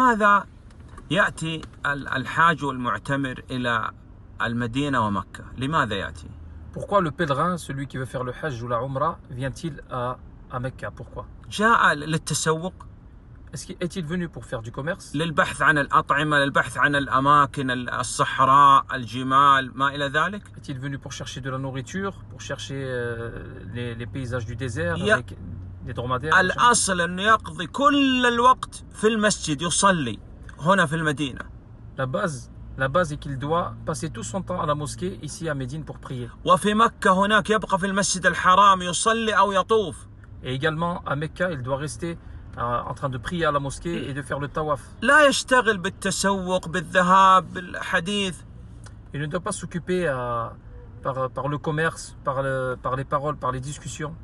هذا ياتي الحاج والمعتمر الى المدينه ومكه لماذا ياتي Pourquoi le pèlerin, celui qui veut faire le Hajj ou la umra, vient-il à, à Mecca Pourquoi جاء للتسوق Est-ce qu'il- Est-il venu pour faire du commerce للبحث عن الأطعمة للبحث عن الأماكن الصحراء الجمال ما إلى ذلك Est-il venu pour chercher de la nourriture Pour chercher euh, les, les paysages du désert Il avec La base, est qu'il doit passer tout son temps à la mosquée ici à Médine pour prier. Et également à Mecca, il doit rester euh, en train de prier à la mosquée et de faire le tawaf. Il ne doit pas s'occuper euh, par, le commerce, par les paroles, par les discussions.